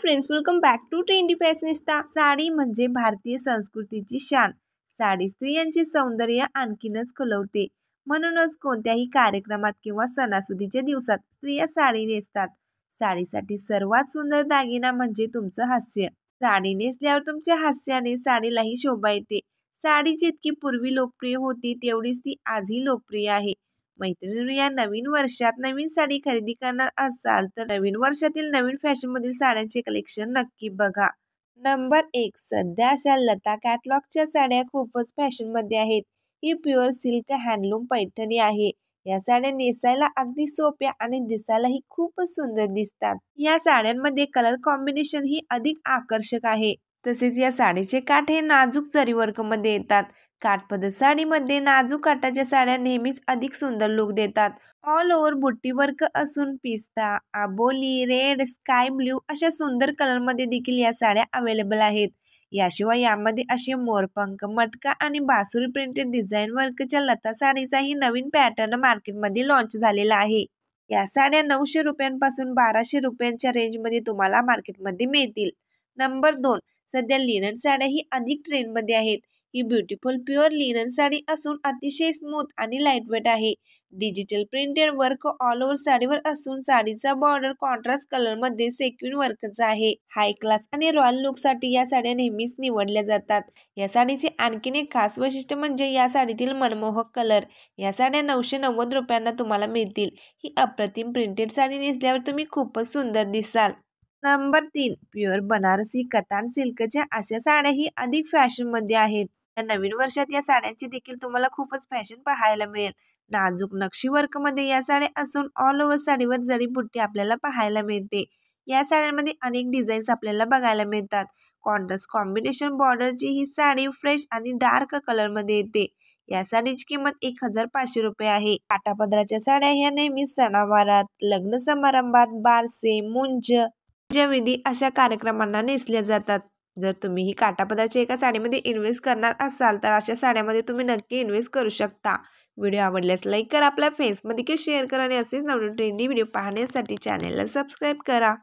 friends welcome back to trendy fashionista sari म्हणजे भारतीय संस्कृतीची शान साडी स्त्रियांचे सौंदर्य आणखीनच खुलवते म्हणूनच कोणत्याही कार्यक्रमात किंवा सणासुदीच्या दिवसात स्त्रिया साडी नेसतात साडीसाठी सर्वात सुंदर दागिना म्हणजे तुमचं हास्य साडी नेसल्यावर तुमच्या हास्याने साडीलाही शोभा येते साडी जितकी पूर्वी लोकप्रिय होती तेवढीच ती आजही लोकप्रिय आहे मैत्रिणी या नवीन वर्षात नवीन साडी खरेदी करणार असाल तर नवीन वर्षातील नवीन फॅशनमधील साड्यांचे कलेक्शन नक्की बघा नंबर एक सध्या अशा लता कॅटलॉगच्या साड्या खूपच फॅशनमध्ये आहेत ही प्युअर सिल्क हँडलूम पैठणी आहे या साड्या नेसायला अगदी सोप्या आणि दिसायलाही खूपच सुंदर दिसतात या साड्यांमध्ये कलर कॉम्बिनेशन ही अधिक आकर्षक आहे तसेच या साडीचे काठ हे नाजूक जरी वर्कमध्ये येतात काठपदर साडीमध्ये नाजूक काठाच्या साड्या नेहमीच अधिक सुंदर लुक देतात ऑल ओव्हर बुट्टी वर्क असून पिस्ता आबोली रेड स्काय ब्ल्यू अशा सुंदर कलरमध्ये देखील या साड्या अवेलेबल आहेत याशिवाय यामध्ये असे मोरपंख मटका आणि बासुरी प्रिंटेड डिझाईन वर्कच्या लता साडीचाही नवीन पॅटर्न मार्केटमध्ये लॉन्च झालेला आहे या साड्या नऊशे रुपयांपासून बाराशे रुपयांच्या रेंजमध्ये तुम्हाला मार्केटमध्ये मिळतील नंबर दोन सध्या लिनन साड्या ही अधिक मध्ये आहेत ही ब्युटिफुल प्युअर लिनन साडी असून अतिशय स्मूथ आणि लाईटवेट आहे digital printed work all over साडीवर असून साडीचा बॉर्डर कॉन्ट्रास्ट कलरमध्ये सेक्युन वर्कचा आहे हाय क्लास आणि रॉयल लुकसाठी या साड्या नेहमीच निवडल्या जातात या साडीचे आणखीन एक खास वैशिष्ट्य म्हणजे या साडीतील मनमोहक कलर या साड्या नऊशे नव्वद रुपयांना तुम्हाला मिळतील ही अप्रतिम प्रिंटेड साडी नेसल्यावर तुम्ही खूपच सुंदर दिसाल नंबर तीन प्युअर बनारसी कतान सिल्कच्या अशा साड्याही अधिक फॅशनमध्ये आहेत या नवीन वर्षात या साड्यांची देखील तुम्हाला खूपच फॅशन पाहायला मिळेल नाजूक नक्षी मध्ये या साड्या असून ऑल ओव्हर साडीवर जडीबुट्टी आपल्याला पाहायला मिळते या साड्यांमध्ये अनेक डिझाईन्स आपल्याला बघायला मिळतात कॉन्ट्रास्ट कॉम्बिनेशन बॉर्डरची ही साडी फ्रेश आणि डार्क कलरमध्ये येते या साडीची किंमत एक हजार पाचशे रुपये आहे आटापदराच्या साड्या ह्या नेहमी सणावारात लग्न समारंभात बारसे मुंज विधी अशा कार्यक्रमांना नेसल्या जातात जर तुम्ही ही काटापदाची एका साडीमध्ये इन्व्हेस्ट करणार असाल तर अशा साड्यामध्ये तुम्ही नक्की इन्व्हेस्ट करू शकता व्हिडिओ आवडल्यास लाईक करा आपल्या फेसमध्ये की शेअर करा आणि असेच नवीन ट्रेंडी व्हिडिओ पाहण्यासाठी चॅनेलला सबस्क्राईब करा